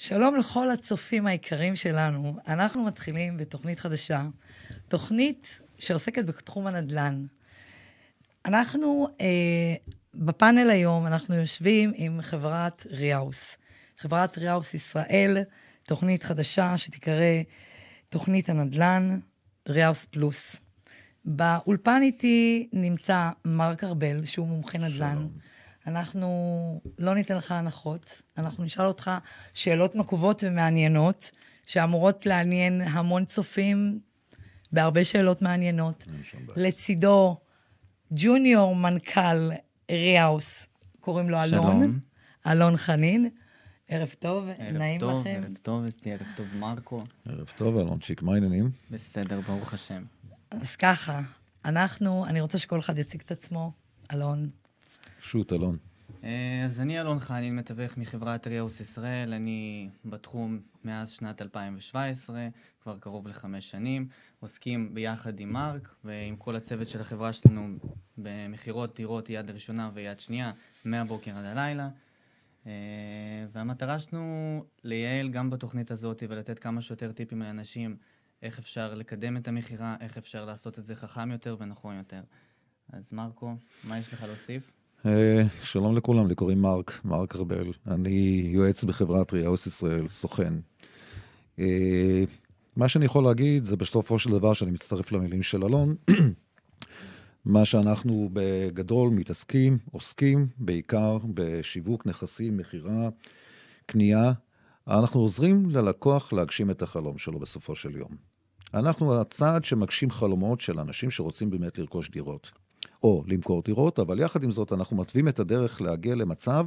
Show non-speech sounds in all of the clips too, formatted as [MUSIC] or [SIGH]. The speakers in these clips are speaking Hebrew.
שלום לכל הצופים היקרים שלנו. אנחנו מתחילים בתוכנית חדשה, תוכנית שעוסקת בתחום הנדל"ן. אנחנו, אה, בפאנל היום, אנחנו יושבים עם חברת ריאוס. חברת ריאוס ישראל, תוכנית חדשה שתיקרא תוכנית הנדל"ן ריאוס פלוס. באולפן איתי נמצא מרק ארבל, שהוא מומחה נדל"ן. שלום. אנחנו לא ניתן לך הנחות, אנחנו נשאל אותך שאלות נקובות ומעניינות, שאמורות לעניין המון צופים בהרבה שאלות מעניינות. לצידו ג'וניור מנכ"ל ריאוס, קוראים לו שלום. אלון, אלון חנין. ערב טוב, ערב נעים טוב, לכם. ערב טוב, ערב טוב, ערב טוב, מרקו. ערב טוב, אלון צ'יק, מה העניינים? בסדר, ברוך השם. אז ככה, אנחנו, אני רוצה שכל אחד יציג את עצמו, אלון. שוט, אלון. אה, אז אני אלון חנין, מתווך מחברת ריאוס ישראל, אני בתחום מאז שנת 2017, כבר קרוב לחמש שנים, עוסקים ביחד עם מרק ועם כל הצוות של החברה שלנו במכירות דירות יד ראשונה ויד שנייה, מהבוקר עד הלילה. אה, והמטרה שלנו לייעל גם בתוכנית הזאת ולתת כמה שיותר טיפים לאנשים איך אפשר לקדם את המכירה, איך אפשר לעשות את זה חכם יותר ונכון יותר. אז מרקו, מה יש לך להוסיף? אה, שלום לכולם, לי קוראים מרק, מרק ארבל. אני יועץ בחברת ריאוס ישראל, סוכן. אה, מה שאני יכול להגיד זה בסופו של דבר, שאני מצטרף למילים של אלון, [CLEARS THROAT] מה שאנחנו בגדול מתעסקים, עוסקים בעיקר בשיווק נכסים, מכירה, קנייה. אנחנו עוזרים ללקוח להגשים את החלום שלו בסופו של יום. אנחנו הצעד שמגשים חלומות של אנשים שרוצים באמת לרכוש דירות. או למכור דירות, אבל יחד עם זאת אנחנו מתווים את הדרך להגיע למצב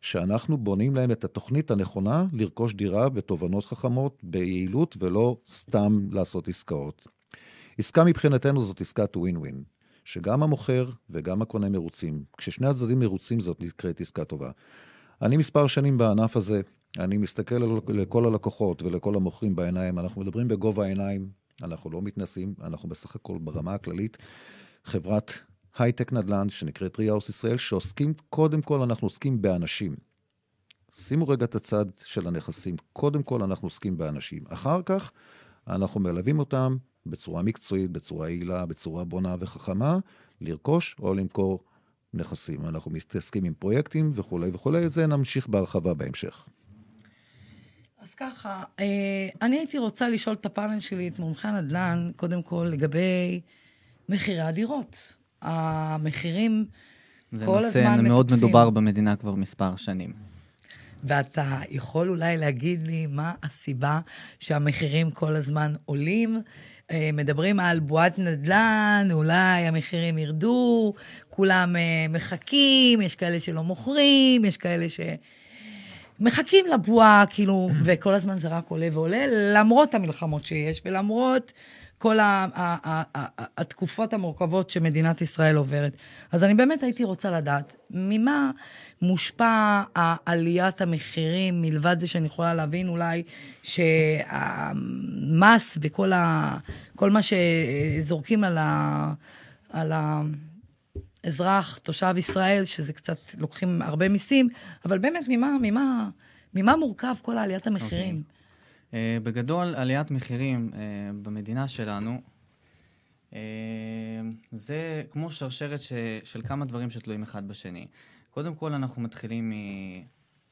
שאנחנו בונים להם את התוכנית הנכונה לרכוש דירה בתובנות חכמות, ביעילות, ולא סתם לעשות עסקאות. עסקה מבחינתנו זאת עסקת ווין ווין, שגם המוכר וגם הקונה מרוצים. כששני הצדדים מרוצים זאת נקראת עסקה טובה. אני מספר שנים בענף הזה, אני מסתכל לכל הלקוחות ולכל המוכרים בעיניים, אנחנו מדברים בגובה העיניים, אנחנו לא מתנסים, אנחנו בסך הכל ברמה הכללית חברת הייטק נדל"ן שנקראת ריהאוס ישראל, שעוסקים, קודם כל אנחנו עוסקים באנשים. שימו רגע את הצד של הנכסים, קודם כל אנחנו עוסקים באנשים. אחר כך אנחנו מלווים אותם בצורה מקצועית, בצורה יעילה, בצורה בונה וחכמה, לרכוש או למכור נכסים. אנחנו מתעסקים עם פרויקטים וכולי וכולי, את זה נמשיך בהרחבה בהמשך. אז ככה, אה, אני הייתי רוצה לשאול את הפאנל שלי, את מומחי הנדל"ן, קודם כל לגבי מחירי הדירות. המחירים כל הזמן מטפסים. זה נושא מאוד מדובר במדינה כבר מספר שנים. ואתה יכול אולי להגיד לי מה הסיבה שהמחירים כל הזמן עולים? אה, מדברים על בועת נדל"ן, אולי המחירים ירדו, כולם אה, מחכים, יש כאלה שלא מוכרים, יש כאלה ש... מחכים לבועה, כאילו, וכל הזמן זה רק עולה ועולה, למרות המלחמות שיש, ולמרות כל ה- ה- ה- ה- התקופות המורכבות שמדינת ישראל עוברת. אז אני באמת הייתי רוצה לדעת, ממה מושפע עליית המחירים, מלבד זה שאני יכולה להבין אולי שהמס וכל ה- מה שזורקים על ה... על ה- אזרח, תושב ישראל, שזה קצת, לוקחים הרבה מיסים, אבל באמת, ממה, ממה, ממה מורכב כל העליית המחירים? Okay. אוקיי. Uh, אה, בגדול, עליית מחירים uh, במדינה שלנו, uh, זה כמו שרשרת ש, של כמה דברים שתלויים אחד בשני. קודם כל, אנחנו מתחילים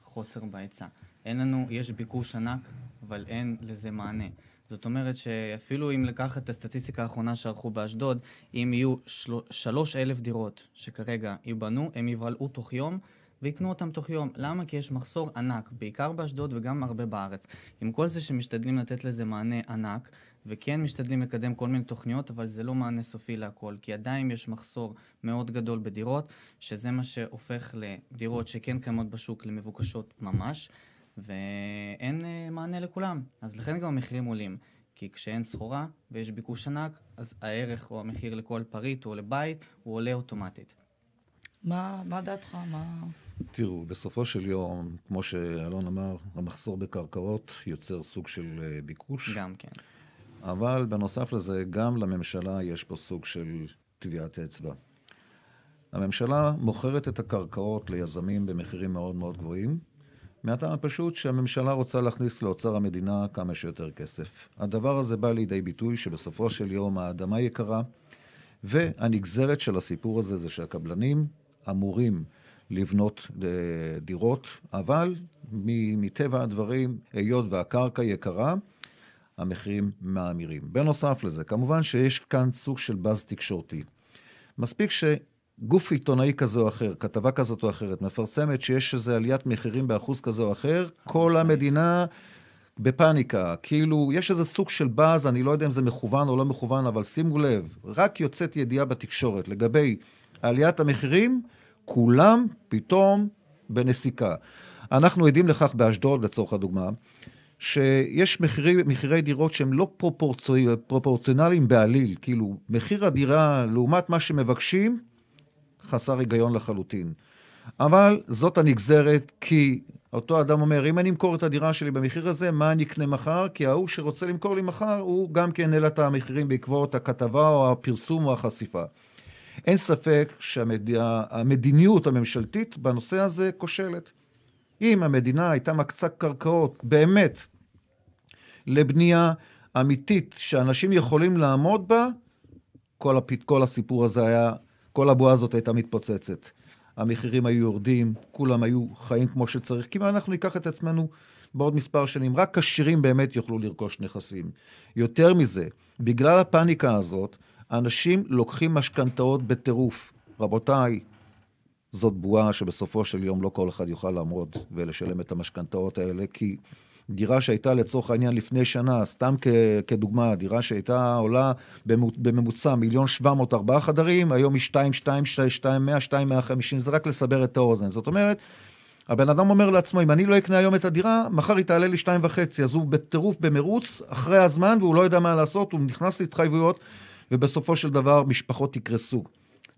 מחוסר בהיצע. אין לנו, יש ביקוש ענק, אבל אין לזה מענה. זאת אומרת שאפילו אם לקחת את הסטטיסטיקה האחרונה שערכו באשדוד, אם יהיו של... שלוש אלף דירות שכרגע ייבנו, הם יבלעו תוך יום. ויקנו אותם תוך יום. למה? כי יש מחסור ענק, בעיקר באשדוד וגם הרבה בארץ. עם כל זה שמשתדלים לתת לזה מענה ענק, וכן משתדלים לקדם כל מיני תוכניות, אבל זה לא מענה סופי להכל, כי עדיין יש מחסור מאוד גדול בדירות, שזה מה שהופך לדירות שכן קיימות בשוק למבוקשות ממש. ואין אה, מענה לכולם. אז לכן גם המחירים עולים. כי כשאין סחורה ויש ביקוש ענק, אז הערך או המחיר לכל פריט או לבית, הוא עולה אוטומטית. מה, מה דעתך? מה... תראו, בסופו של יום, כמו שאלון אמר, המחסור בקרקעות יוצר סוג של אה, ביקוש. גם כן. אבל בנוסף לזה, גם לממשלה יש פה סוג של טביעת אצבע. הממשלה מוכרת את הקרקעות ליזמים במחירים מאוד מאוד גבוהים, מהטעם הפשוט שהממשלה רוצה להכניס לאוצר המדינה כמה שיותר כסף. הדבר הזה בא לידי ביטוי שבסופו של יום האדמה יקרה, והנגזרת של הסיפור הזה זה שהקבלנים אמורים לבנות אה, דירות, אבל מטבע הדברים, היות והקרקע יקרה, המחירים מאמירים. בנוסף לזה, כמובן שיש כאן סוג של באז תקשורתי. מספיק ש... גוף עיתונאי כזה או אחר, כתבה כזאת או אחרת, מפרסמת שיש איזו עליית מחירים באחוז כזה או אחר, כל המדינה בפאניקה. כאילו, יש איזה סוג של באז, אני לא יודע אם זה מכוון או לא מכוון, אבל שימו לב, רק יוצאת ידיעה בתקשורת לגבי עליית המחירים, כולם פתאום בנסיקה. אנחנו עדים לכך באשדוד, לצורך הדוגמה, שיש מחירי, מחירי דירות שהם לא פרופורציונליים בעליל. כאילו, מחיר הדירה לעומת מה שמבקשים, חסר היגיון לחלוטין. אבל זאת הנגזרת, כי אותו אדם אומר, אם אני אמכור את הדירה שלי במחיר הזה, מה אני אקנה מחר? כי ההוא שרוצה למכור לי מחר, הוא גם כן העלה את המחירים בעקבות הכתבה או הפרסום או החשיפה. אין ספק שהמדיניות הממשלתית בנושא הזה כושלת. אם המדינה הייתה מקצה קרקעות באמת לבנייה אמיתית שאנשים יכולים לעמוד בה, כל, הפ... כל הסיפור הזה היה כל הבועה הזאת הייתה מתפוצצת. המחירים היו יורדים, כולם היו חיים כמו שצריך. כי אם אנחנו ניקח את עצמנו בעוד מספר שנים, רק עשירים באמת יוכלו לרכוש נכסים. יותר מזה, בגלל הפאניקה הזאת, אנשים לוקחים משכנתאות בטירוף. רבותיי, זאת בועה שבסופו של יום לא כל אחד יוכל לעמוד ולשלם את המשכנתאות האלה, כי דירה שהייתה לצורך העניין לפני שנה, סתם כ, כדוגמה, דירה שהייתה עולה בממוצע מיליון שבע מאות ארבעה חדרים, היום היא שתיים, שתיים, שתיים, מאה, שתיים, מאה חמישים, זה רק לסבר את האוזן. זאת אומרת, הבן אדם אומר לעצמו, אם אני לא אקנה היום את הדירה, מחר היא תעלה לי שתיים וחצי. אז הוא בטירוף, במרוץ, אחרי הזמן, והוא לא יודע מה לעשות, הוא נכנס להתחייבויות, ובסופו של דבר משפחות יקרסו.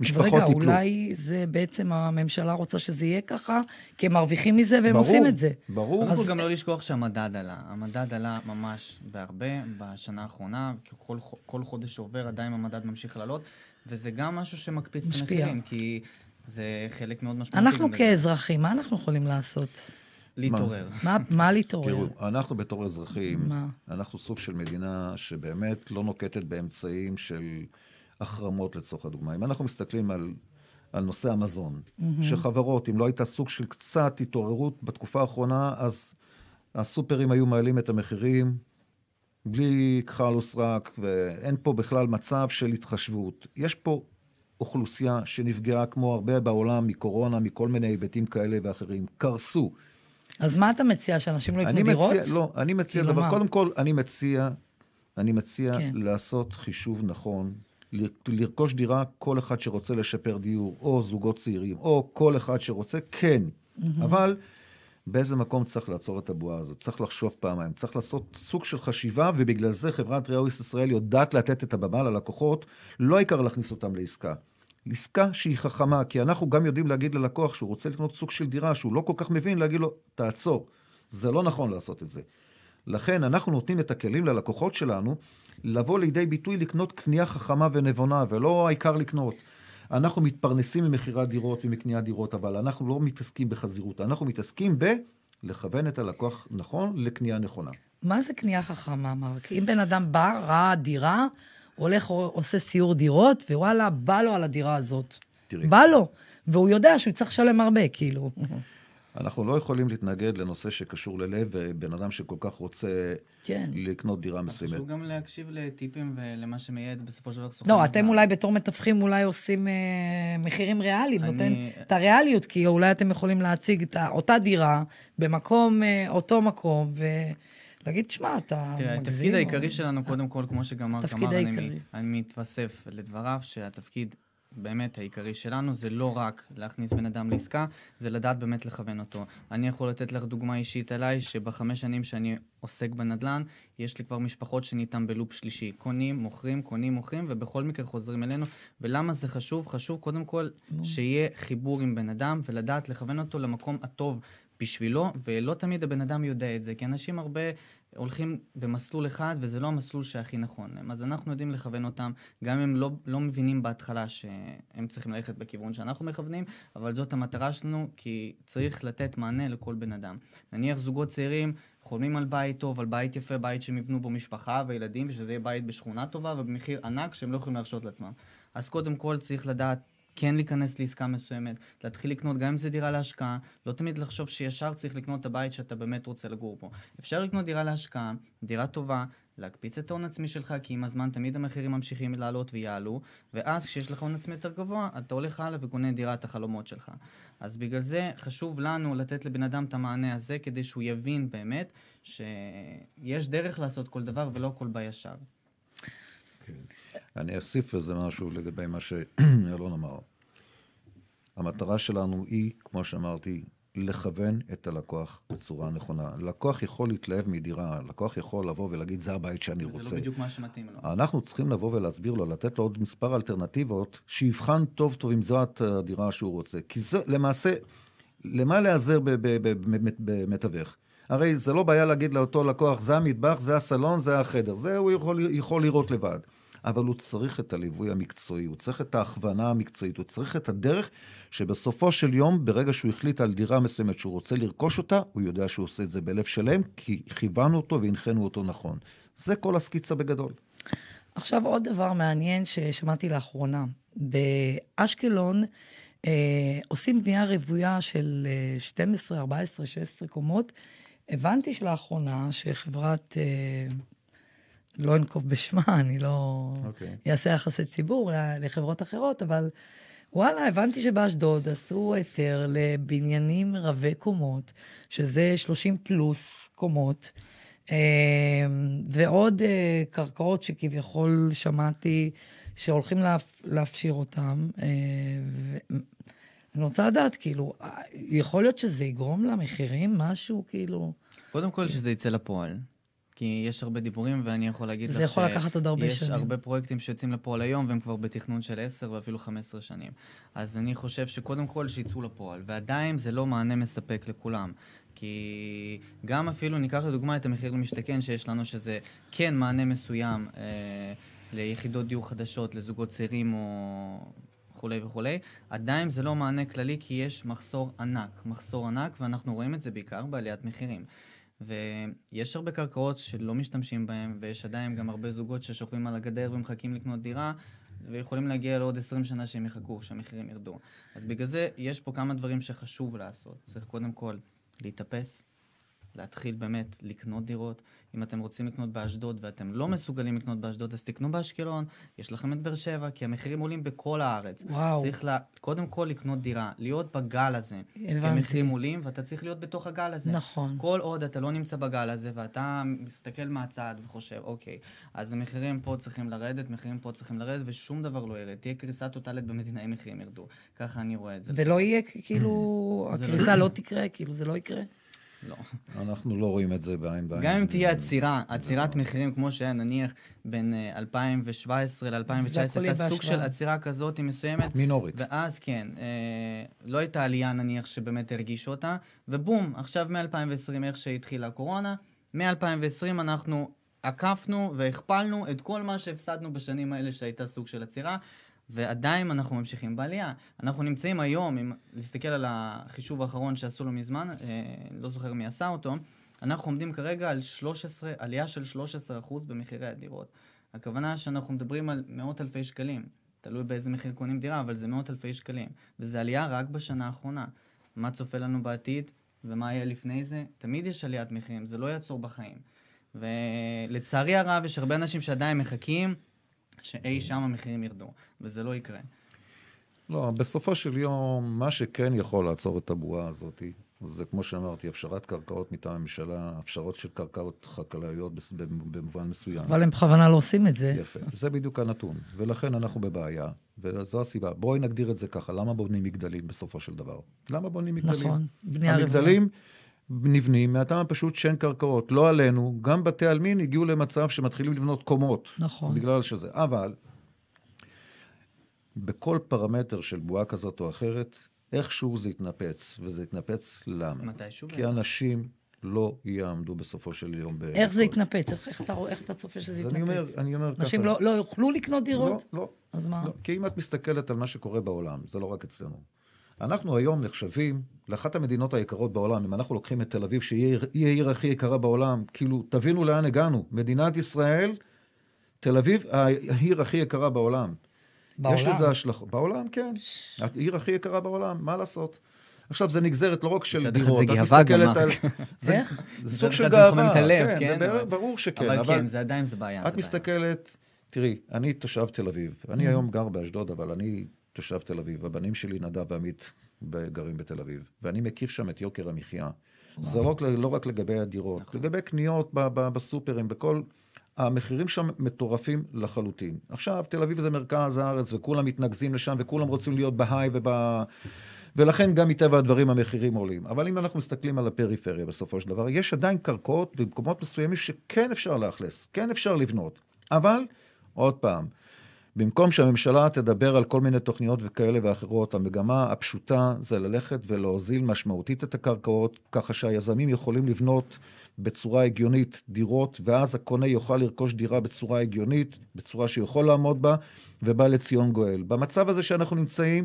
משפחות ייפלו. רגע, טיפלו. אולי זה בעצם הממשלה רוצה שזה יהיה ככה, כי הם מרוויחים מזה והם ברור, עושים את זה. ברור. ברור. אז... גם לא לשכוח שהמדד עלה. המדד עלה ממש בהרבה בשנה האחרונה, כי כל, כל חודש שעובר עדיין המדד ממשיך לעלות, וזה גם משהו שמקפיץ את המחירים, כי זה חלק מאוד משמעותי. אנחנו כאזרחים, מה אנחנו יכולים לעשות? להתעורר. מה, מה [LAUGHS] להתעורר? תראו, אנחנו בתור אזרחים, מה? אנחנו סוג של מדינה שבאמת לא נוקטת באמצעים של... החרמות לצורך הדוגמה. אם אנחנו מסתכלים על, על נושא המזון, mm-hmm. שחברות, אם לא הייתה סוג של קצת התעוררות בתקופה האחרונה, אז הסופרים היו מעלים את המחירים בלי כחל וסרק, ואין פה בכלל מצב של התחשבות. יש פה אוכלוסייה שנפגעה כמו הרבה בעולם מקורונה, מכל מיני היבטים כאלה ואחרים. קרסו. אז מה אתה מציע, שאנשים לא יקנו דירות? מציע, לא, אני מציע כאילו, דבר, קודם כל, אני מציע, אני מציע כן. לעשות חישוב נכון לרכוש דירה, כל אחד שרוצה לשפר דיור, או זוגות צעירים, או כל אחד שרוצה, כן. Mm-hmm. אבל באיזה מקום צריך לעצור את הבועה הזאת? צריך לחשוב פעמיים, צריך לעשות סוג של חשיבה, ובגלל זה חברת ראויס ישראל יודעת לתת את הבמה ללקוחות, לא העיקר להכניס אותם לעסקה. עסקה שהיא חכמה, כי אנחנו גם יודעים להגיד ללקוח שהוא רוצה לקנות סוג של דירה שהוא לא כל כך מבין, להגיד לו, תעצור. זה לא נכון לעשות את זה. לכן אנחנו נותנים את הכלים ללקוחות שלנו לבוא לידי ביטוי לקנות קנייה חכמה ונבונה, ולא העיקר לקנות. אנחנו מתפרנסים ממכירת דירות ומקניית דירות, אבל אנחנו לא מתעסקים בחזירות, אנחנו מתעסקים בלכוון את הלקוח נכון לקנייה נכונה. מה זה קנייה חכמה, מרק? אם בן אדם בא, ראה דירה, הולך, עושה סיור דירות, ווואלה, בא לו על הדירה הזאת. תראי. בא לו, והוא יודע שהוא צריך לשלם הרבה, כאילו. [LAUGHS] אנחנו לא יכולים להתנגד לנושא שקשור ללב, ובן אדם שכל כך רוצה כן. לקנות דירה מסוימת. חשוב גם להקשיב לטיפים ולמה שמייעד בסופו של דבר סוכן. לא, אתם אולי בתור מתווכים אולי עושים אה, מחירים ריאליים, אני... נותן את הריאליות, כי אולי אתם יכולים להציג את אותה דירה במקום, אה, אותו מקום, ו... להגיד, שמע, אתה מגזים. תראה, התפקיד העיקרי שלנו, קודם כל, כמו שגם אמרת, אני מתווסף לדבריו, שהתפקיד באמת העיקרי שלנו זה לא רק להכניס בן אדם לעסקה, זה לדעת באמת לכוון אותו. אני יכול לתת לך דוגמה אישית עליי, שבחמש שנים שאני עוסק בנדל"ן, יש לי כבר משפחות שניתן בלופ שלישי. קונים, מוכרים, קונים, מוכרים, ובכל מקרה חוזרים אלינו. ולמה זה חשוב? חשוב קודם כל שיהיה חיבור עם בן אדם, ולדעת לכוון אותו למקום הטוב בשבילו, ולא תמיד הבן אדם יודע את זה, כי אנשים הרבה הולכים במסלול אחד, וזה לא המסלול שהכי נכון להם. אז אנחנו יודעים לכוון אותם, גם אם הם לא, לא מבינים בהתחלה שהם צריכים ללכת בכיוון שאנחנו מכוונים, אבל זאת המטרה שלנו, כי צריך לתת מענה לכל בן אדם. נניח זוגות צעירים חולמים על בית טוב, על בית יפה, בית שהם יבנו בו משפחה וילדים, ושזה יהיה בית בשכונה טובה ובמחיר ענק שהם לא יכולים להרשות לעצמם. אז קודם כל צריך לדעת כן להיכנס לעסקה מסוימת, להתחיל לקנות, גם אם זה דירה להשקעה, לא תמיד לחשוב שישר צריך לקנות את הבית שאתה באמת רוצה לגור בו. אפשר לקנות דירה להשקעה, דירה טובה, להקפיץ את ההון עצמי שלך, כי עם הזמן תמיד המחירים ממשיכים לעלות ויעלו, ואז כשיש לך הון עצמי יותר גבוה, אתה הולך הלאה וקונה דירה את החלומות שלך. אז בגלל זה חשוב לנו לתת לבן אדם את המענה הזה, כדי שהוא יבין באמת שיש דרך לעשות כל דבר ולא הכל בישר. כן. אני אוסיף איזה משהו לגבי מה שאלון אמר. המטרה שלנו היא, כמו שאמרתי, לכוון את הלקוח בצורה נכונה. לקוח יכול להתלהב מדירה, לקוח יכול לבוא ולהגיד, זה הבית שאני רוצה. זה לא בדיוק מה שמתאים לו. אנחנו צריכים לבוא ולהסביר לו, לתת לו עוד מספר אלטרנטיבות, שיבחן טוב טוב אם זו הדירה שהוא רוצה. כי זה למעשה, למה להיעזר במתווך? הרי זה לא בעיה להגיד לאותו לקוח, זה המטבח, זה הסלון, זה החדר. זה הוא יכול, יכול לראות לבד. אבל הוא צריך את הליווי המקצועי, הוא צריך את ההכוונה המקצועית, הוא צריך את הדרך שבסופו של יום, ברגע שהוא החליט על דירה מסוימת שהוא רוצה לרכוש אותה, הוא יודע שהוא עושה את זה בלב שלם, כי כיוונו אותו והנחינו אותו נכון. זה כל הסקיצה בגדול. עכשיו עוד דבר מעניין ששמעתי לאחרונה. באשקלון אה, עושים בנייה רוויה של 12, 14, 16 קומות. הבנתי שלאחרונה שחברת... אה, לא אנקוב בשמה, אני לא okay. אוקיי. אעשה יחסי ציבור לחברות אחרות, אבל וואלה, הבנתי שבאשדוד עשו היתר לבניינים רבי קומות, שזה 30 פלוס קומות, אה, ועוד אה, קרקעות שכביכול שמעתי שהולכים להפשיר אותן. אה, ו... אני רוצה לדעת, כאילו, יכול להיות שזה יגרום למחירים משהו, כאילו... קודם כל, שזה יצא לפועל. כי יש הרבה דיבורים, ואני יכול להגיד לך יכול לקחת עוד הרבה שנים. יש הרבה פרויקטים שיוצאים לפועל היום, והם כבר בתכנון של 10 ואפילו 15 שנים. אז אני חושב שקודם כל שיצאו לפועל, ועדיין זה לא מענה מספק לכולם. כי גם אפילו ניקח לדוגמה את המחיר למשתכן שיש לנו, שזה כן מענה מסוים אה, ליחידות דיור חדשות, לזוגות צעירים או וכולי וכולי, עדיין זה לא מענה כללי כי יש מחסור ענק, מחסור ענק, ואנחנו רואים את זה בעיקר בעליית מחירים. ויש הרבה קרקעות שלא משתמשים בהן, ויש עדיין גם הרבה זוגות ששוכבים על הגדר ומחכים לקנות דירה, ויכולים להגיע לעוד 20 שנה שהם יחכו, שהמחירים ירדו. אז בגלל זה יש פה כמה דברים שחשוב לעשות. צריך קודם כל להתאפס, להתחיל באמת לקנות דירות. אם אתם רוצים לקנות באשדוד ואתם לא מסוגלים לקנות באשדוד, אז תקנו באשקלון, יש לכם את באר שבע, כי המחירים עולים בכל הארץ. וואו. צריך לה, קודם כל לקנות דירה, להיות בגל הזה. הבנתי. כי המחירים עולים ואתה צריך להיות בתוך הגל הזה. נכון. כל עוד אתה לא נמצא בגל הזה ואתה מסתכל מהצד וחושב, אוקיי, אז המחירים פה צריכים לרדת, מחירים פה צריכים לרדת, ושום דבר לא ירד. תהיה קריסה טוטאלית במדינה אם מחירים ירדו. ככה אני רואה את זה. ולא יהיה, כאילו, [CLEARS THROAT] לא הקריסה לא תקרה, כאילו, זה לא יקרה. לא. אנחנו לא רואים את זה בעין בעין. גם אם תהיה עצירה, עצירת מחירים כמו שהיה נניח בין 2017 ל-2019, הייתה סוג של עצירה כזאת מסוימת. מינורית. ואז כן, אה, לא הייתה עלייה נניח שבאמת הרגישו אותה, ובום, עכשיו מ-2020 איך שהתחילה הקורונה, מ-2020 אנחנו עקפנו והכפלנו את כל מה שהפסדנו בשנים האלה שהייתה סוג של עצירה. ועדיין אנחנו ממשיכים בעלייה. אנחנו נמצאים היום, אם נסתכל על החישוב האחרון שעשו לו מזמן, אה, לא זוכר מי עשה אותו, אנחנו עומדים כרגע על 13, עלייה של 13% במחירי הדירות. הכוונה שאנחנו מדברים על מאות אלפי שקלים, תלוי באיזה מחיר קונים דירה, אבל זה מאות אלפי שקלים, וזו עלייה רק בשנה האחרונה. מה צופה לנו בעתיד ומה יהיה לפני זה? תמיד יש עליית מחירים, זה לא יעצור בחיים. ולצערי הרב, יש הרבה אנשים שעדיין מחכים שאי שם המחירים ירדו, וזה לא יקרה. לא, בסופו של יום, מה שכן יכול לעצור את הבועה הזאת, זה כמו שאמרתי, הפשרת קרקעות מטעם הממשלה, הפשרות של קרקעות חקלאיות במובן מסוים. אבל הם בכוונה לא עושים את זה. יפה, זה בדיוק הנתון, ולכן אנחנו בבעיה, וזו הסיבה. בואי נגדיר את זה ככה, למה בונים מגדלים בסופו של דבר? למה בונים מגדלים? נכון, בנייה רבועה. המגדלים... רבוע. נבנים מהטעם הפשוט שאין קרקעות. לא עלינו, גם בתי עלמין הגיעו למצב שמתחילים לבנות קומות. נכון. בגלל שזה. אבל בכל פרמטר של בועה כזאת או אחרת, איכשהו זה יתנפץ, וזה יתנפץ למה? מתישהו. כי אנשים לא יעמדו בסופו של יום ב... איך זה יתנפץ? איך, אתה רואה, איך אתה צופה שזה יתנפץ? אני אומר, אני אומר ככה... אנשים לא-, לא, יוכלו לקנות לא, דירות? לא, לא. אז מה? לא, כי אם את מסתכלת על מה שקורה בעולם, זה לא רק אצלנו. אנחנו היום נחשבים לאחת המדינות היקרות בעולם. אם אנחנו לוקחים את תל אביב, שהיא העיר הכי יקרה בעולם, כאילו, תבינו לאן הגענו. מדינת ישראל, תל אביב, העיר הכי יקרה בעולם. בעולם? יש לזה השלכות. בעולם, כן. העיר הכי יקרה בעולם, מה לעשות? עכשיו, זה נגזרת לא רק של דירות, את מסתכלת על... אה, זה [LAUGHS] איך? זה סוג של גאווה. כן, כן ברור שכן. אבל כן, זה עדיין, זה בעיה. את מסתכלת, תראי, אני תושב תל אביב, אני mm. היום גר באשדוד, אבל אני תושב תל אביב, הבנים שלי נדב ועמית גרים בתל אביב, ואני מכיר שם את יוקר המחיה. זה לא רק, לא רק לגבי הדירות, נכון. לגבי קניות בסופרים, בכל... המחירים שם מטורפים לחלוטין. עכשיו, תל אביב זה מרכז הארץ, וכולם מתנקזים לשם, וכולם רוצים להיות בהיי וב... ולכן גם מטבע הדברים המחירים עולים. אבל אם אנחנו מסתכלים על הפריפריה בסופו של דבר, יש עדיין קרקעות במקומות מסוימים שכן אפשר לאכלס, כן אפשר לבנות. אבל, עוד פעם, במקום שהממשלה תדבר על כל מיני תוכניות וכאלה ואחרות, המגמה הפשוטה זה ללכת ולהוזיל משמעותית את הקרקעות, ככה שהיזמים יכולים לבנות בצורה הגיונית דירות, ואז הקונה יוכל לרכוש דירה בצורה הגיונית, בצורה שיכול לעמוד בה, ובא לציון גואל. במצב הזה שאנחנו נמצאים,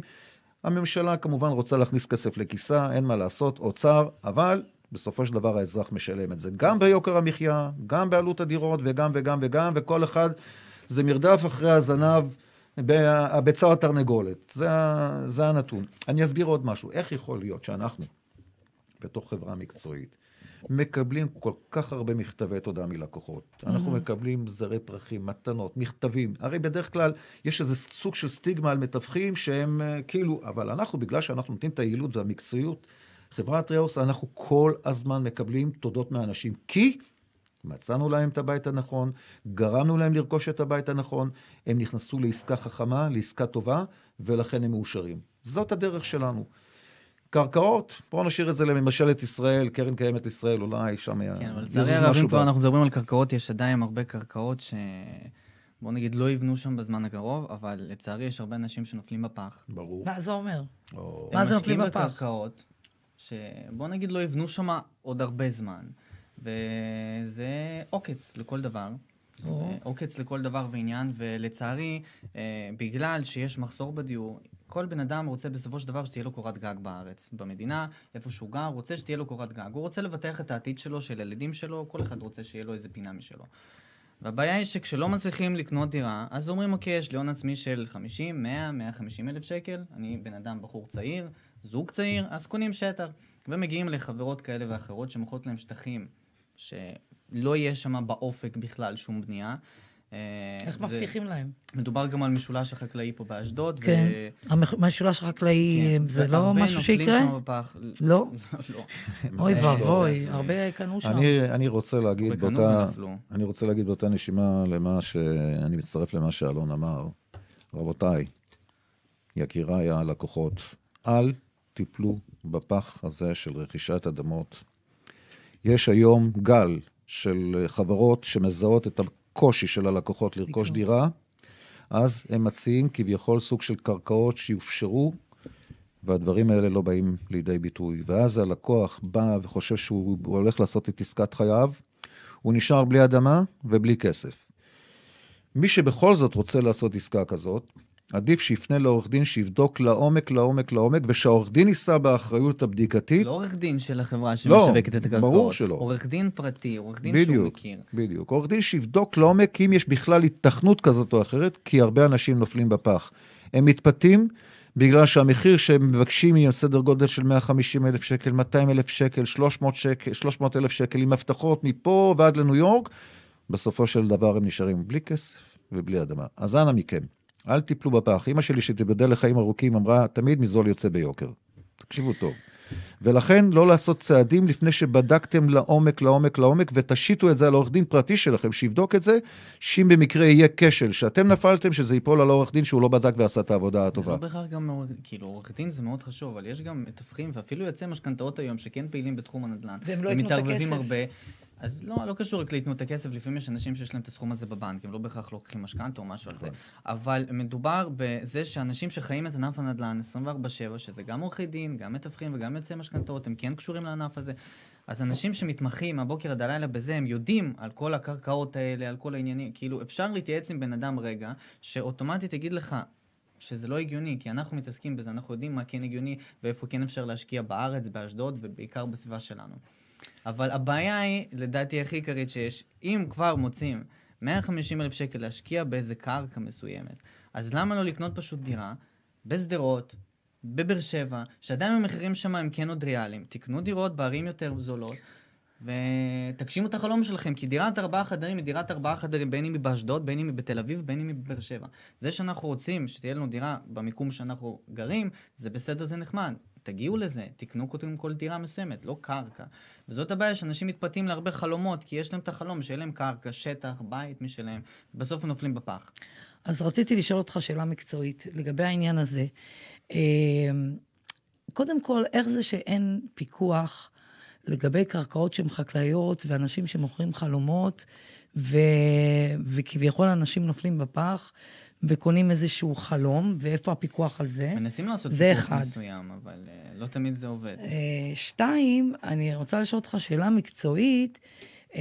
הממשלה כמובן רוצה להכניס כסף לכיסה, אין מה לעשות, אוצר, אבל בסופו של דבר האזרח משלם את זה. גם ביוקר המחיה, גם בעלות הדירות, וגם וגם וגם, וכל אחד... זה מרדף אחרי הזנב, הביצה התרנגולת. זה, זה הנתון. אני אסביר עוד משהו. איך יכול להיות שאנחנו, בתוך חברה מקצועית, מקבלים כל כך הרבה מכתבי תודה מלקוחות. Mm-hmm. אנחנו מקבלים זרי פרחים, מתנות, מכתבים. הרי בדרך כלל יש איזה סוג של סטיגמה על מתווכים שהם אה, כאילו, אבל אנחנו, בגלל שאנחנו נותנים את היעילות והמקצועיות, חברת ריאוס, אנחנו כל הזמן מקבלים תודות מאנשים, כי מצאנו להם את הבית הנכון, גרמנו להם לרכוש את הבית הנכון, הם נכנסו לעסקה חכמה, לעסקה טובה, ולכן הם מאושרים. זאת הדרך שלנו. קרקעות, בואו נשאיר את זה לממשלת ישראל, קרן קיימת לישראל, אולי שם... משהו. כן, אבל לצערי הרבים כבר אנחנו מדברים על קרקעות, יש עדיין הרבה קרקעות ש... בואו נגיד, לא יבנו שם בזמן הקרוב, אבל לצערי יש הרבה אנשים שנופלים בפח. ברור. מה זה אומר? מה זה נופלים בפח? הם משקיעים בקרקעות, שבואו נגיד לא יבנו שם עוד הרבה זמן. וזה עוקץ לכל דבר. או. אה, עוקץ לכל דבר ועניין, ולצערי, אה, בגלל שיש מחסור בדיור, כל בן אדם רוצה בסופו של דבר שתהיה לו קורת גג בארץ, במדינה, איפה שהוא גר, רוצה שתהיה לו קורת גג. הוא רוצה לבטח את העתיד שלו, של הילדים שלו, כל אחד רוצה שיהיה לו איזה פינה משלו. והבעיה היא שכשלא מצליחים לקנות דירה, אז אומרים, אוקיי, יש לי הון עצמי של 50, 100, 150 אלף שקל, אני בן אדם, בחור צעיר, זוג צעיר, אז קונים שטח. ומגיעים לחברות כאלה ואחרות שמוכרות להם שטחים שלא יהיה שם באופק בכלל שום בנייה. אה, איך מבטיחים להם? מדובר גם על משולש החקלאי פה באשדוד. כן, המשולש החקלאי כן, זה לא משהו שיקרה? הרבה נופלים שם בפח. לא? [LAUGHS] לא. אוי ואבוי, הרבה קנו שם. אני רוצה להגיד באותה... אני רוצה להגיד באותה נשימה למה ש... אני מצטרף למה שאלון אמר. רבותיי, יקיריי הלקוחות, אל תיפלו בפח הזה של רכישת אדמות יש היום גל של אה, חברות שמזהות את הקושי של הלקוחות לרכוש דירה, אז הם מציעים כביכול סוג של קרקעות שיופשרו, והדברים האלה לא באים לידי ביטוי. ואז הלקוח בא וחושב שהוא הולך לעשות את עסקת חייו, הוא נשאר בלי אדמה ובלי כסף. מי שבכל זאת רוצה לעשות עסקה כזאת, עדיף שיפנה לעורך דין שיבדוק לעומק, לעומק, לעומק, ושהעורך דין יישא באחריות הבדיקתית. לא עורך דין של החברה לא, שמשווקת לא, את הקרקעות. לא, ברור שלא. עורך דין פרטי, עורך דין בדיוק, שהוא מכיר. בדיוק, עורך דין שיבדוק לעומק אם יש בכלל התכנות כזאת או אחרת, כי הרבה אנשים נופלים בפח. הם מתפתים בגלל שהמחיר שהם מבקשים היא סדר גודל של 150 אלף שקל, 200 אלף שקל, 300 שקל, 300 אלף שקל, עם הבטחות מפה ועד לניו יורק. בסופו של דבר הם נשארים בלי כסף ובלי אדמה. אז אנא מכם. אל תיפלו בפח. אימא שלי, שתיבדל לחיים ארוכים, אמרה, תמיד מזול יוצא ביוקר. תקשיבו טוב. ולכן לא לעשות צעדים לפני שבדקתם לעומק, לעומק, לעומק, ותשיתו את זה על עורך דין פרטי שלכם, שיבדוק את זה, שאם במקרה יהיה כשל שאתם נפלתם, שזה ייפול על עורך דין שהוא לא בדק ועשה את העבודה לא הטובה. לא בהכרח גם מאוד, כאילו עורך דין זה מאוד חשוב, אבל יש גם מתווכים, ואפילו יוצאי משכנתאות היום שכן פעילים בתחום הנדל"ן. והם לא יקנו את הכסף. הרבה, אז לא, לא קשור רק להתנות הכסף, לפעמים יש אנשים שיש להם את הסכום הזה בבנק, הם לא בהכרח לוקחים משכנתה או משהו על זה. נכון. אבל מדובר בזה שאנשים שחיים את ענף הנדל"ן 24/7, שזה גם עורכי דין, גם מתווכים וגם יוצאי משכנתאות, הם כן קשורים לענף הזה. אז אנשים שמתמחים מהבוקר עד הלילה בזה, הם יודעים על כל הקרקעות האלה, על כל העניינים, כאילו אפשר להתייעץ עם בן אדם רגע, שאוטומטית יגיד לך, שזה לא הגיוני, כי אנחנו מתעסקים בזה, אנחנו יודעים מה כן הגיוני ואיפה כן אפשר להשקיע בארץ, באשדוד ובעיקר בסביבה שלנו. אבל הבעיה היא, לדעתי, הכי עיקרית שיש. אם כבר מוצאים 150 אלף שקל להשקיע באיזה קרקע מסוימת, אז למה לא לקנות פשוט דירה בשדרות, בבאר שבע, שעדיין המחירים שם הם כן עוד ריאליים. תקנו דירות בערים יותר זולות. ותגשימו את החלום שלכם, כי דירת ארבעה חדרים היא דירת ארבעה חדרים, בין אם היא באשדוד, בין אם היא בתל אביב, בין אם היא בבאר שבע. זה שאנחנו רוצים שתהיה לנו דירה במיקום שאנחנו גרים, זה בסדר, זה נחמד. תגיעו לזה, תקנו קודם כל דירה מסוימת, לא קרקע. וזאת הבעיה שאנשים מתפתים להרבה חלומות, כי יש להם את החלום שיהיה להם קרקע, שטח, בית משלהם, בסוף הם נופלים בפח. אז רציתי לשאול אותך שאלה מקצועית לגבי העניין הזה. אה, קודם כל, איך זה שאין פיקוח לגבי קרקעות שהן חקלאיות ואנשים שמוכרים חלומות, ו... וכביכול אנשים נופלים בפח, וקונים איזשהו חלום, ואיפה הפיקוח על זה? מנסים לעשות פיקוח אחד. מסוים, אבל uh, לא תמיד זה עובד. Uh, שתיים, אני רוצה לשאול אותך שאלה מקצועית, uh,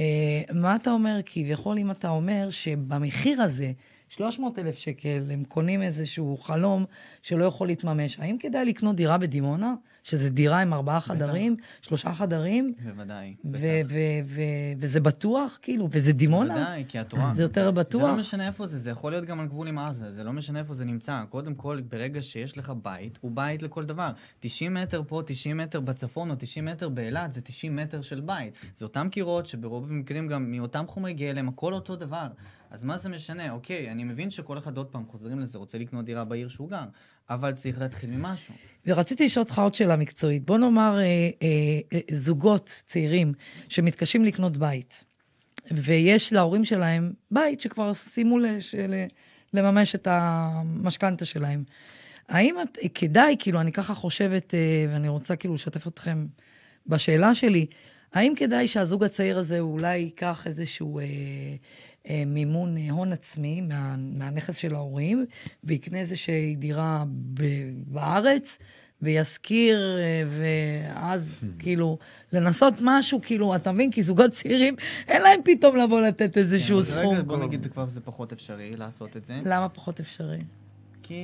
מה אתה אומר, כביכול, אם אתה אומר שבמחיר הזה, 300 אלף שקל, הם קונים איזשהו חלום שלא יכול להתממש. האם כדאי לקנות דירה בדימונה, שזה דירה עם ארבעה חדרים, בטח. שלושה חדרים? בוודאי, בטח. וזה בטוח, כאילו, וזה דימונה? בוודאי, כי את רואה. זה יותר בטוח. זה לא משנה איפה זה, זה יכול להיות גם על גבול עם עזה, זה לא משנה איפה זה נמצא. קודם כל, ברגע שיש לך בית, הוא בית לכל דבר. 90 מטר פה, 90 מטר בצפון, או 90 מטר באילת, זה 90 מטר של בית. זה אותם קירות שברוב המקרים גם מאותם חומרי גלם, הכל אותו דבר. אז מה זה משנה? אוקיי, אני מבין שכל אחד עוד פעם חוזרים לזה, רוצה לקנות דירה בעיר שהוא גר, אבל צריך להתחיל ממשהו. ורציתי לשאול אותך עוד שאלה מקצועית. בוא נאמר, אה, אה, אה, זוגות צעירים שמתקשים לקנות בית, ויש להורים שלהם בית שכבר שימו לש, לממש את המשכנתה שלהם. האם את, כדאי, כאילו, אני ככה חושבת, אה, ואני רוצה כאילו לשתף אתכם בשאלה שלי, האם כדאי שהזוג הצעיר הזה אולי ייקח איזשהו אה, אה, מימון אה, הון עצמי מה, מהנכס של ההורים, ויקנה איזושהי דירה ב, בארץ, וישכיר, אה, ואז [LAUGHS] כאילו, לנסות משהו, כאילו, אתה מבין? כי זוגות צעירים, אין להם פתאום לבוא לתת איזשהו כן, סכום. בוא נגיד כבר זה פחות אפשרי לעשות את זה. למה פחות אפשרי? כי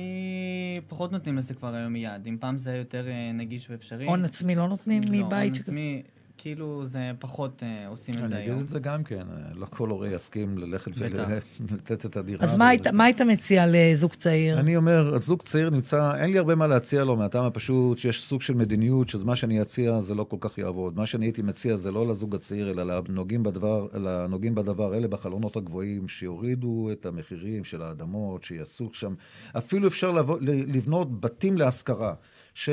פחות נותנים לזה כבר היום מיד. אם פעם זה היה יותר נגיש ואפשרי. הון עצמי לא נותנים לא, מבית? לא, הון עצמי, כאילו זה פחות אה, עושים את זה היום. אני אגיד את זה גם כן, אה, לא כל הורה יסכים ללכת ולתת [LAUGHS] את הדירה. אז מה, היית, מה היית מציע לזוג צעיר? אני אומר, הזוג צעיר נמצא, אין לי הרבה מה להציע לו, מהטעם הפשוט שיש סוג של מדיניות, שמה שאני אציע זה לא כל כך יעבוד. מה שאני הייתי מציע זה לא לזוג הצעיר, אלא לנוגעים בדבר, לנוגעים בדבר אלה בחלונות הגבוהים, שיורידו את המחירים של האדמות, שיעשו שם. אפילו אפשר לבוא, לבנות בתים להשכרה. ש...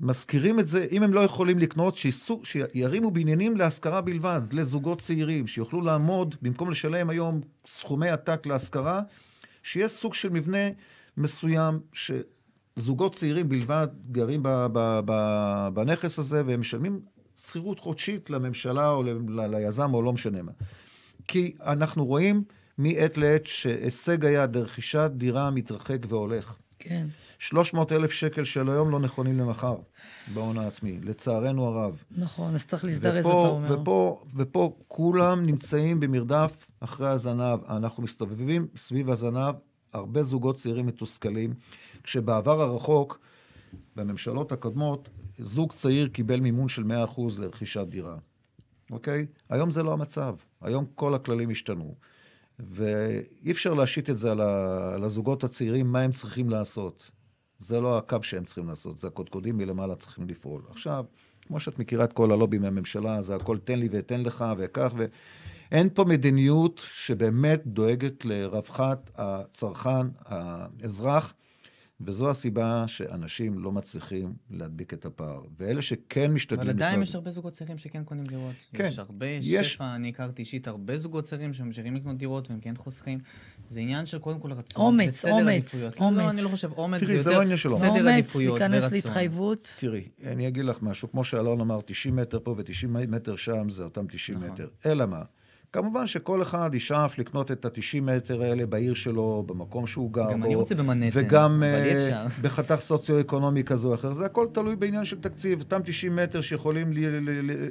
מזכירים את זה, אם הם לא יכולים לקנות, שיסו, שירימו בניינים להשכרה בלבד, לזוגות צעירים, שיוכלו לעמוד, במקום לשלם היום סכומי עתק להשכרה, שיהיה סוג של מבנה מסוים, שזוגות צעירים בלבד גרים ב, ב, ב, בנכס הזה, והם משלמים שכירות חודשית לממשלה או ל, ל, ליזם או לא משנה מה. כי אנחנו רואים מעת לעת שהישג היד לרכישת דירה מתרחק והולך. כן. 300 אלף שקל של היום לא נכונים למחר, בהון העצמי, לצערנו הרב. נכון, אז צריך להזדרז, אתה אומר. ופה, ופה ופה כולם נמצאים במרדף אחרי הזנב. אנחנו מסתובבים סביב הזנב, הרבה זוגות צעירים מתוסכלים, כשבעבר הרחוק, בממשלות הקודמות, זוג צעיר קיבל מימון של 100% לרכישת דירה, אוקיי? היום זה לא המצב, היום כל הכללים השתנו. ואי אפשר להשית את זה על, ה... על הזוגות הצעירים, מה הם צריכים לעשות. זה לא הקו שהם צריכים לעשות, זה הקודקודים מלמעלה צריכים לפעול. עכשיו, כמו שאת מכירה את כל הלובי מהממשלה, זה הכל תן לי ואתן לך וכך, ואין פה מדיניות שבאמת דואגת לרווחת הצרכן, האזרח. וזו הסיבה שאנשים לא מצליחים להדביק את הפער. ואלה שכן משתדלים... אבל עדיין יש הרבה זוגות צעירים שכן קונים דירות. כן. יש הרבה יש... שפע, אני הכרתי אישית הרבה זוגות צעירים שממשיכים לקנות דירות והם כן חוסכים. זה עניין של קודם כל רצון. אומץ, אומץ, עדיפויות. לא, אומץ. לא, אני לא חושב, אומץ תראי, זה, זה לא של אומץ. סדר עדיפויות ורצון. אומץ, להיכנס להתחייבות. תראי, אני אגיד לך משהו, כמו שאלון אמר, 90 מטר פה ו-90 מטר שם, זה אותם 90 נכון. מטר. אלא מה? כמובן שכל אחד ישאף לקנות את ה-90 מטר האלה בעיר שלו, במקום שהוא גר גם בו. גם אני רוצה במנהטן, וגם uh, [LAUGHS] בחתך סוציו-אקונומי כזה או אחר. זה הכל תלוי בעניין של תקציב. אותם 90 מטר שיכולים... ל- ל- ל- ל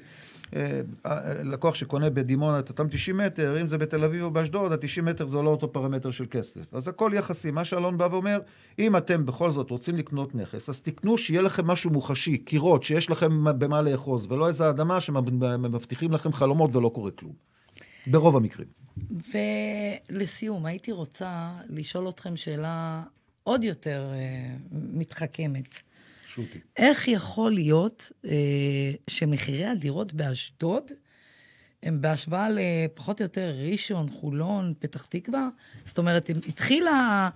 אה, אה, לקוח שקונה בדימונה את אותם 90 מטר, אם זה בתל אביב או באשדוד, ה-90 מטר זה לא אותו פרמטר של כסף. אז הכל יחסי. מה שאלון בא ואומר, אם אתם בכל זאת רוצים לקנות נכס, אז תקנו שיהיה לכם משהו מוחשי, קירות, שיש לכם במה לאחוז, ולא איזה אדמה שמבטיחים לכם חלומות ולא קורה כלום. ברוב המקרים. ולסיום, הייתי רוצה לשאול אתכם שאלה עוד יותר uh, מתחכמת. שוטי. איך יכול להיות uh, שמחירי הדירות באשדוד הם בהשוואה לפחות או יותר ראשון, חולון, פתח תקווה? זאת אומרת, התחילה...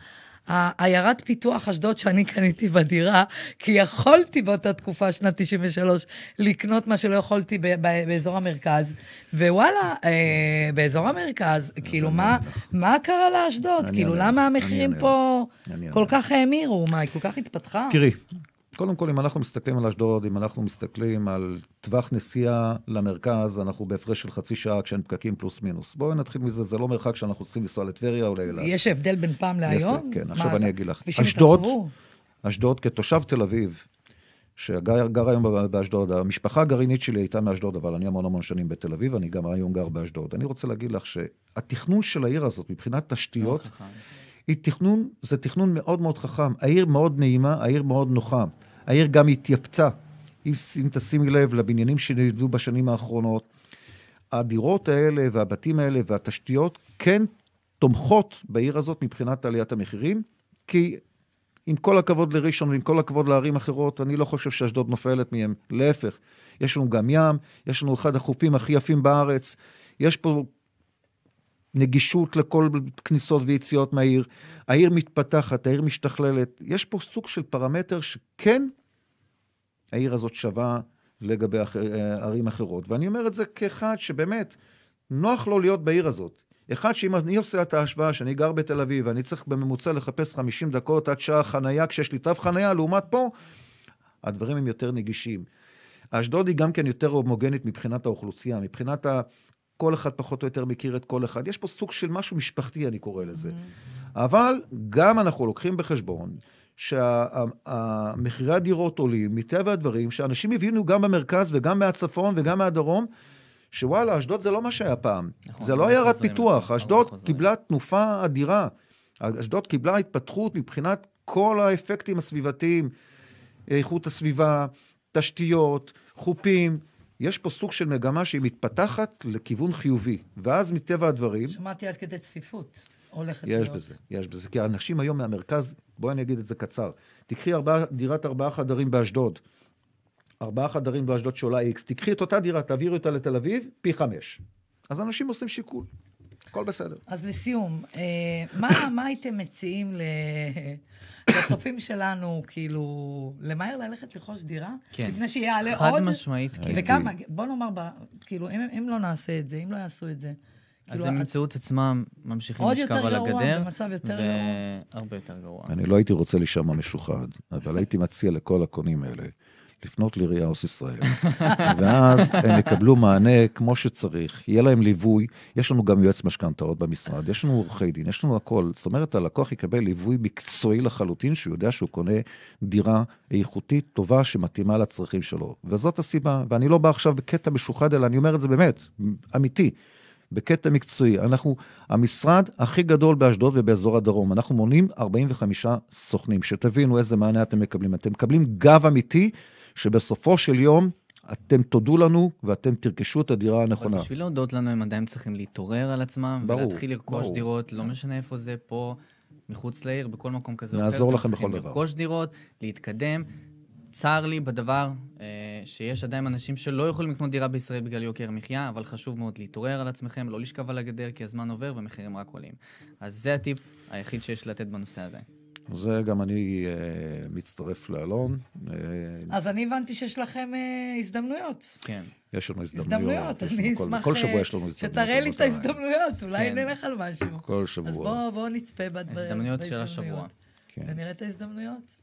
העיירת פיתוח אשדוד שאני קניתי בדירה, כי יכולתי באותה תקופה, שנת 93, לקנות מה שלא יכולתי באזור המרכז, ווואלה, אה, באזור המרכז, כאילו, מה קרה לאשדוד? כאילו, למה המחירים פה כל כך האמירו? מה, היא כל כך התפתחה? תראי, קודם כל, אם אנחנו מסתכלים על אשדוד, אם אנחנו מסתכלים על טווח נסיעה למרכז, אנחנו בהפרש של חצי שעה כשאין פקקים פלוס מינוס. בואו נתחיל מזה, זה לא מרחק שאנחנו צריכים לנסוע לטבריה או לאילת. יש הבדל בין פעם להיום? יפה, כן, עכשיו אני אגיד לך. אשדוד, אשדוד כתושב תל אביב, שגר היום באשדוד, המשפחה הגרעינית שלי הייתה מאשדוד, אבל אני המון המון שנים בתל אביב, אני גם היום גר באשדוד. אני רוצה להגיד לך שהתכנון של העיר הזאת, מבחינת תשתיות, לא היא תכנון, זה תכנון מאוד מאוד חכם. העיר מאוד נעימה, העיר מאוד נוחה. העיר גם התייפתה. אם, אם תשימי לב לבניינים שנבנו בשנים האחרונות, הדירות האלה והבתים האלה והתשתיות כן תומכות בעיר הזאת מבחינת עליית המחירים, כי עם כל הכבוד לראשון ועם כל הכבוד לערים אחרות, אני לא חושב שאשדוד נופלת מהם, להפך. יש לנו גם ים, יש לנו אחד החופים הכי יפים בארץ, יש פה נגישות לכל כניסות ויציאות מהעיר, העיר מתפתחת, העיר משתכללת. יש פה סוג של פרמטר שכן, העיר הזאת שווה לגבי אחר, אה, ערים אחרות. ואני אומר את זה כאחד שבאמת, נוח לו להיות בעיר הזאת. אחד שאם אני עושה את ההשוואה שאני גר בתל אביב ואני צריך בממוצע לחפש 50 דקות עד שעה חנייה כשיש לי תו חנייה, לעומת פה, הדברים הם יותר נגישים. אשדוד היא גם כן יותר הומוגנית מבחינת האוכלוסייה, מבחינת כל אחד פחות או יותר מכיר את כל אחד. יש פה סוג של משהו משפחתי, אני קורא לזה. Mm-hmm. אבל גם אנחנו לוקחים בחשבון שמחירי הדירות עולים, מטבע הדברים, שאנשים הבינו גם במרכז וגם מהצפון וגם מהדרום, שוואלה, אשדוד זה לא מה שהיה פעם. נכון, זה לא עיירת לא פיתוח, לא אשדוד קיבלה תנופה אדירה. אשדוד קיבלה התפתחות מבחינת כל האפקטים הסביבתיים, איכות הסביבה, תשתיות, חופים, יש פה סוג של מגמה שהיא מתפתחת לכיוון חיובי, ואז מטבע הדברים... שמעתי עד כדי צפיפות הולכת יש להיות. יש בזה, יש בזה. כי האנשים היום מהמרכז, בואי אני אגיד את זה קצר. תיקחי ארבע, דירת ארבעה חדרים באשדוד, ארבעה חדרים באשדוד שעולה איקס, תיקחי את אותה דירה, תעבירי אותה לתל אביב, פי חמש. אז אנשים עושים שיקול. הכל בסדר. אז לסיום, אה, מה, מה הייתם מציעים ל... לצופים שלנו, כאילו, למהר ללכת לרכוש דירה? כן. לפני שיעלה עוד? חד משמעית, כן. וכמה, בוא נאמר, כאילו, אם, אם לא נעשה את זה, אם לא יעשו את זה... אז כאילו, הם ימצאו את עצמם ממשיכים לשכב על הגדר. עוד יותר גרוע, במצב יותר גרוע. והרבה יותר גרוע. אני לא הייתי רוצה להישמע משוחד, אבל הייתי מציע לכל הקונים האלה לפנות לעירייה עוס ישראל. [LAUGHS] ואז הם יקבלו מענה כמו שצריך, יהיה להם ליווי, יש לנו גם יועץ משכנתאות במשרד, יש לנו עורכי דין, יש לנו הכל. זאת אומרת, הלקוח יקבל ליווי מקצועי לחלוטין, שהוא יודע שהוא קונה דירה איכותית, טובה, שמתאימה לצרכים שלו. וזאת הסיבה, ואני לא בא עכשיו בקטע משוחד, אלא אני אומר את זה באמת, אמיתי. בקטע מקצועי. אנחנו המשרד הכי גדול באשדוד ובאזור הדרום. אנחנו מונים 45 סוכנים. שתבינו איזה מענה אתם מקבלים. אתם מקבלים גב אמיתי שבסופו של יום אתם תודו לנו ואתם תרכשו את הדירה הנכונה. אבל בשביל להודות לנו הם עדיין צריכים להתעורר על עצמם, ברור, ולהתחיל לרכוש ברור. דירות, לא משנה איפה זה, פה, מחוץ לעיר, בכל מקום כזה. או אחר. נעזור לכם בכל דבר. לרכוש דירות, להתקדם. צר לי בדבר אה, שיש עדיין אנשים שלא יכולים לקנות דירה בישראל בגלל יוקר המחיה, אבל חשוב מאוד להתעורר על עצמכם, לא לשכב על הגדר, כי הזמן עובר ומחירים רק עולים. אז זה הטיפ היחיד שיש לתת בנושא הזה. זה גם אני uh, מצטרף לאלון. Uh, אז אני הבנתי שיש לכם uh, הזדמנויות. כן. יש לנו הזדמנויות. הזדמנויות, אני אשמח... כל, כל שבוע יש לנו הזדמנויות. שתראה לי את ההזדמנויות, אולי כן. נלך על משהו. כל שבוע. אז בואו בוא נצפה בהזדמנויות. הזדמנויות של השבוע. כן. ונראה את ההזדמנויות.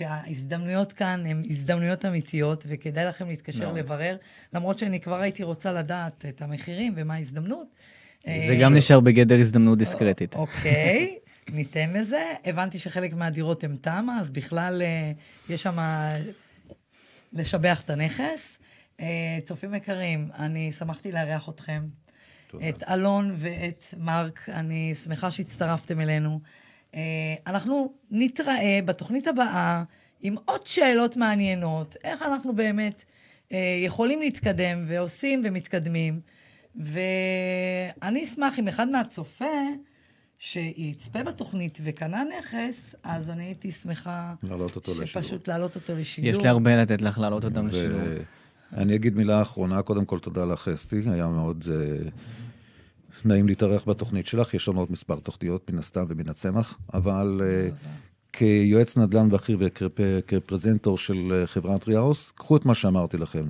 שההזדמנויות כאן הן הזדמנויות אמיתיות, וכדאי לכם להתקשר לברר, למרות שאני כבר הייתי רוצה לדעת את המחירים ומה ההזדמנות. אה, זה גם נשאר בגדר הזדמנות דיסקרטית. אה, אוקיי, [LAUGHS] ניתן לזה. הבנתי שחלק מהדירות הן תמה, אז בכלל אה, יש שם לשבח את הנכס. צופים יקרים, אני שמחתי לארח אתכם. תודה. את אלון ואת מרק, אני שמחה שהצטרפתם אלינו. אה, אנחנו נתראה בתוכנית הבאה עם עוד שאלות מעניינות, איך אנחנו באמת אה, יכולים להתקדם ועושים ומתקדמים. ואני אשמח אם אחד מהצופה שיצפה בתוכנית וקנה נכס, אז אני הייתי שמחה... להעלות אותו שפשוט לשידור. שפשוט להעלות אותו לשידור. יש לי הרבה לתת לך להעלות אותם ו... לשידור. אני אגיד מילה אחרונה, קודם כל תודה לך, אסתי, היה מאוד... Uh... נעים להתארח בתוכנית שלך, יש לנו עוד מספר תוכניות מן הסתם ומן הצמח, אבל כיועץ נדל"ן בכיר וכפרזנטור של חברת ריהאוס, קחו את מה שאמרתי לכם.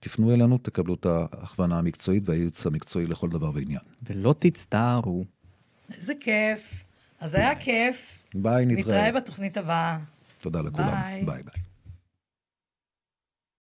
תפנו אלינו, תקבלו את ההכוונה המקצועית והייעוץ המקצועי לכל דבר ועניין. ולא תצטערו. איזה כיף. אז היה כיף. ביי, נתראה. נתראה בתוכנית הבאה. תודה לכולם. ביי. ביי.